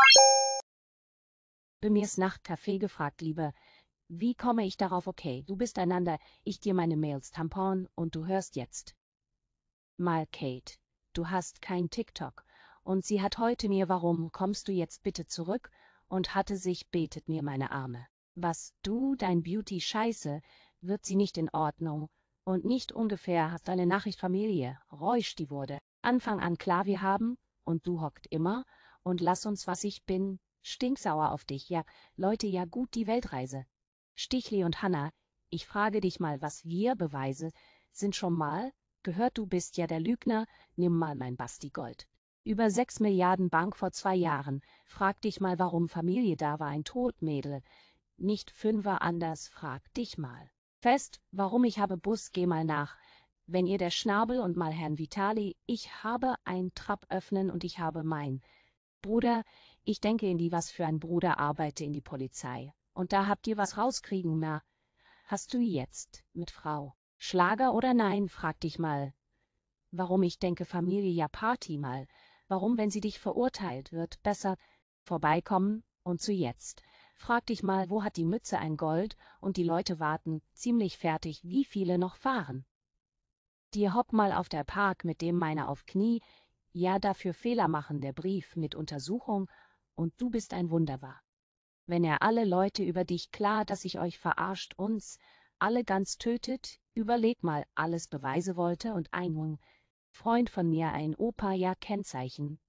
Bei Bemirs nach Kaffee gefragt, Liebe. Wie komme ich darauf, okay, du bist einander, ich dir meine Mails Tampon und du hörst jetzt. Mal Kate, du hast kein TikTok. Und sie hat heute mir, warum kommst du jetzt bitte zurück? Und hatte sich, betet mir meine Arme. Was, du, dein Beauty Scheiße, wird sie nicht in Ordnung. Und nicht ungefähr hast deine Nachricht Familie, räusch die wurde. Anfang an klar wir haben, und du hockt immer, und lass uns was ich bin, stinksauer auf dich, ja, Leute, ja gut die Weltreise. Stichli und Hanna, ich frage dich mal, was wir Beweise sind schon mal, gehört du bist ja der Lügner, nimm mal mein Basti Gold. Über sechs Milliarden Bank vor zwei Jahren, frag dich mal, warum Familie da war ein Todmädel, nicht fünfer anders, frag dich mal. Fest, warum ich habe Bus, geh mal nach, wenn ihr der Schnabel und mal Herrn Vitali, ich habe ein Trab öffnen und ich habe mein, Bruder, ich denke in die was für ein Bruder arbeite in die Polizei, und da habt ihr was rauskriegen, na? Hast du jetzt, mit Frau, Schlager oder nein, frag dich mal. Warum ich denke Familie ja Party mal, warum wenn sie dich verurteilt wird, besser, vorbeikommen, und zu jetzt, frag dich mal, wo hat die Mütze ein Gold, und die Leute warten, ziemlich fertig, wie viele noch fahren. Dir hopp mal auf der Park mit dem meiner auf Knie, ja dafür Fehler machen der Brief mit Untersuchung, und du bist ein Wunderbar. Wenn er alle Leute über dich klar, dass ich euch verarscht uns, alle ganz tötet, überleg mal, alles Beweise wollte und Einung, Freund von mir ein Opa ja Kennzeichen,